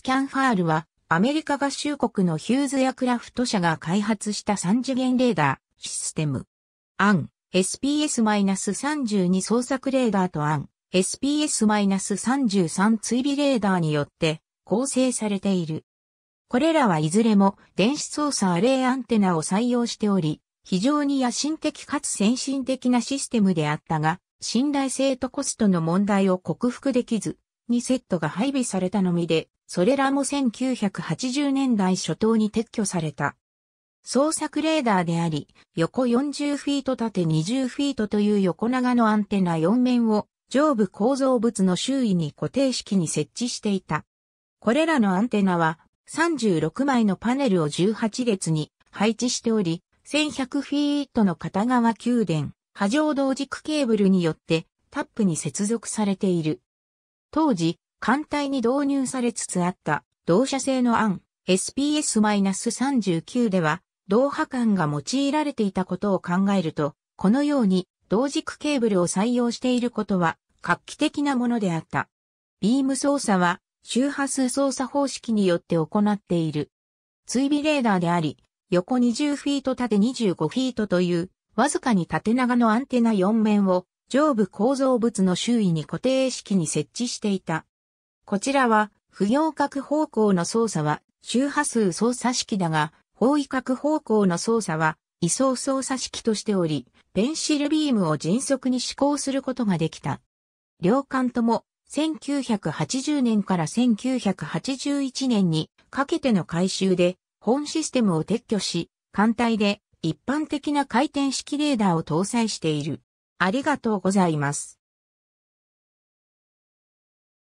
スキャンファールは、アメリカ合衆国のヒューズやクラフト社が開発した3次元レーダーシステム。アン、SPS-32 創作レーダーとアン、SPS-33 追尾レーダーによって構成されている。これらはいずれも電子操作アレイアンテナを採用しており、非常に野心的かつ先進的なシステムであったが、信頼性とコストの問題を克服できず、2セットが配備されたのみで、それらも1980年代初頭に撤去された。捜索レーダーであり、横40フィート縦20フィートという横長のアンテナ4面を上部構造物の周囲に固定式に設置していた。これらのアンテナは36枚のパネルを18列に配置しており、1100フィートの片側宮殿、波状同軸ケーブルによってタップに接続されている。当時、艦隊に導入されつつあった同社製の案 SPS-39 では、同波間が用いられていたことを考えると、このように同軸ケーブルを採用していることは画期的なものであった。ビーム操作は周波数操作方式によって行っている。追尾レーダーであり、横20フィート縦25フィートという、わずかに縦長のアンテナ4面を上部構造物の周囲に固定式に設置していた。こちらは、不要角方向の操作は周波数操作式だが、方位角方向の操作は位相操作式としており、ペンシルビームを迅速に施行することができた。両艦とも1980年から1981年にかけての改修で本システムを撤去し、艦隊で一般的な回転式レーダーを搭載している。ありがとうございます。